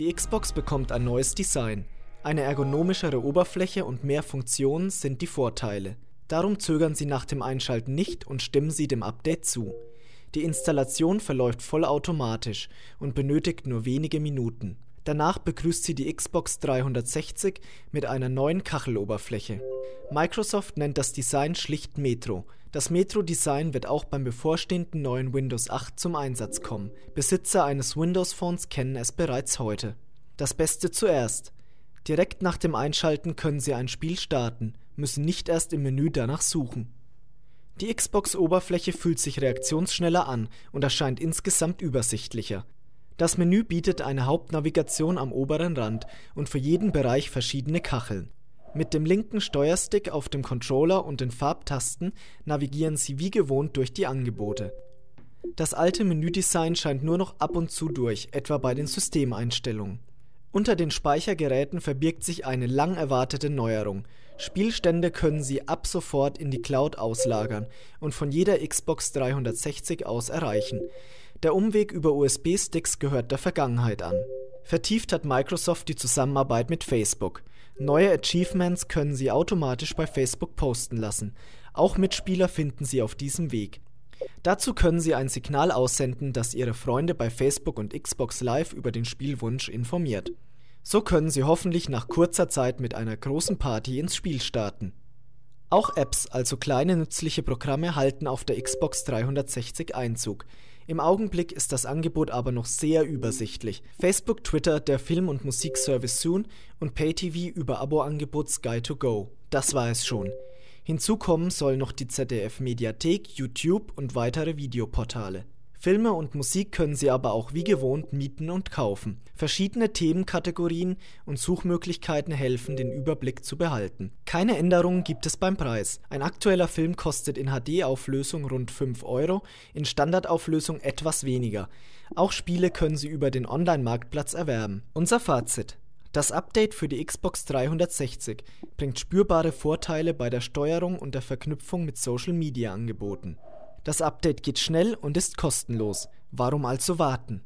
Die Xbox bekommt ein neues Design. Eine ergonomischere Oberfläche und mehr Funktionen sind die Vorteile. Darum zögern Sie nach dem Einschalten nicht und stimmen Sie dem Update zu. Die Installation verläuft vollautomatisch und benötigt nur wenige Minuten. Danach begrüßt sie die Xbox 360 mit einer neuen Kacheloberfläche. Microsoft nennt das Design schlicht Metro das Metro-Design wird auch beim bevorstehenden neuen Windows 8 zum Einsatz kommen. Besitzer eines Windows-Phones kennen es bereits heute. Das Beste zuerst. Direkt nach dem Einschalten können Sie ein Spiel starten, müssen nicht erst im Menü danach suchen. Die Xbox-Oberfläche fühlt sich reaktionsschneller an und erscheint insgesamt übersichtlicher. Das Menü bietet eine Hauptnavigation am oberen Rand und für jeden Bereich verschiedene Kacheln. Mit dem linken Steuerstick auf dem Controller und den Farbtasten navigieren Sie wie gewohnt durch die Angebote. Das alte Menüdesign scheint nur noch ab und zu durch, etwa bei den Systemeinstellungen. Unter den Speichergeräten verbirgt sich eine lang erwartete Neuerung. Spielstände können Sie ab sofort in die Cloud auslagern und von jeder Xbox 360 aus erreichen. Der Umweg über USB-Sticks gehört der Vergangenheit an. Vertieft hat Microsoft die Zusammenarbeit mit Facebook. Neue Achievements können Sie automatisch bei Facebook posten lassen. Auch Mitspieler finden Sie auf diesem Weg. Dazu können Sie ein Signal aussenden, das Ihre Freunde bei Facebook und Xbox Live über den Spielwunsch informiert. So können Sie hoffentlich nach kurzer Zeit mit einer großen Party ins Spiel starten. Auch Apps, also kleine nützliche Programme, halten auf der Xbox 360 Einzug. Im Augenblick ist das Angebot aber noch sehr übersichtlich. Facebook, Twitter, der Film- und Musikservice Soon und PayTV über Abo-Angebot Sky2Go. Das war es schon. Hinzu kommen sollen noch die ZDF Mediathek, YouTube und weitere Videoportale. Filme und Musik können Sie aber auch wie gewohnt mieten und kaufen. Verschiedene Themenkategorien und Suchmöglichkeiten helfen, den Überblick zu behalten. Keine Änderungen gibt es beim Preis. Ein aktueller Film kostet in HD-Auflösung rund 5 Euro, in Standardauflösung etwas weniger. Auch Spiele können Sie über den Online-Marktplatz erwerben. Unser Fazit. Das Update für die Xbox 360 bringt spürbare Vorteile bei der Steuerung und der Verknüpfung mit Social-Media-Angeboten. Das Update geht schnell und ist kostenlos. Warum also warten?